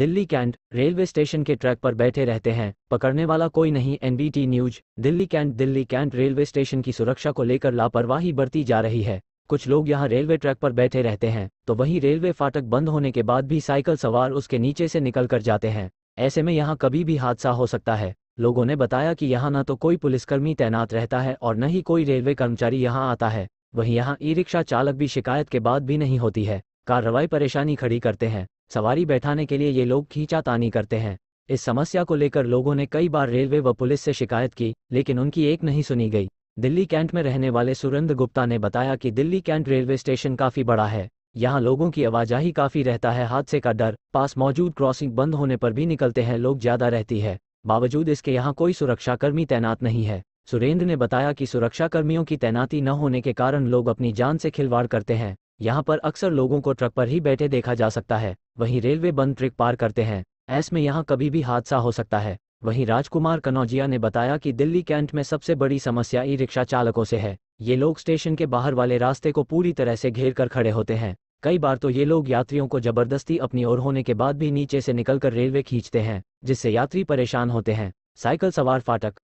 Delhi cantt railway station के track पर बैठे रहते हैं पकड़ने वाला कोई नहीं NBT news Delhi cantt Delhi cantt railway station की सुरक्षा को लेकर लापरवाही बरती जा रही है कुछ लोग यहाँ रेलवे ट्रैक पर बैठे रहते हैं तो वहीं रेलवे फाटक बंद होने के बाद भी साइकिल सवार उसके नीचे से निकल कर जाते हैं ऐसे में यहाँ कभी भी हादसा हो सकता है लोगों ने बताया कि यहाँ न तो कोई पुलिसकर्मी तैनात रहता है और न ही कोई रेलवे कर्मचारी यहाँ आता है वहीं यहाँ ई रिक्शा चालक भी शिकायत के बाद भी नहीं होती है कार्रवाई परेशानी खड़ी करते हैं सवारी बैठाने के लिए ये लोग खींचातानी करते हैं इस समस्या को लेकर लोगों ने कई बार रेलवे व पुलिस से शिकायत की लेकिन उनकी एक नहीं सुनी गई दिल्ली कैंट में रहने वाले सुरेंद्र गुप्ता ने बताया कि दिल्ली कैंट रेलवे स्टेशन काफ़ी बड़ा है यहाँ लोगों की आवाजाही काफ़ी रहता है हादसे का डर पास मौजूद क्रॉसिंग बंद होने पर भी निकलते हैं लोग ज़्यादा रहती है बावजूद इसके यहाँ कोई सुरक्षाकर्मी तैनात नहीं है सुरेंद्र ने बताया कि सुरक्षाकर्मियों की तैनाती न होने के कारण लोग अपनी जान से खिलवाड़ करते हैं यहाँ पर अक्सर लोगों को ट्रक पर ही बैठे देखा जा सकता है वहीं रेलवे बंद ट्रिक पार करते हैं ऐस में यहाँ कभी भी हादसा हो सकता है वहीं राजकुमार कनौजिया ने बताया कि दिल्ली कैंट में सबसे बड़ी समस्या ई रिक्शा चालकों से है ये लोग स्टेशन के बाहर वाले रास्ते को पूरी तरह से घेर कर खड़े होते हैं कई बार तो ये लोग यात्रियों को जबरदस्ती अपनी ओर होने के बाद भी नीचे से निकलकर रेलवे खींचते हैं जिससे यात्री परेशान होते हैं साइकिल सवार फाटक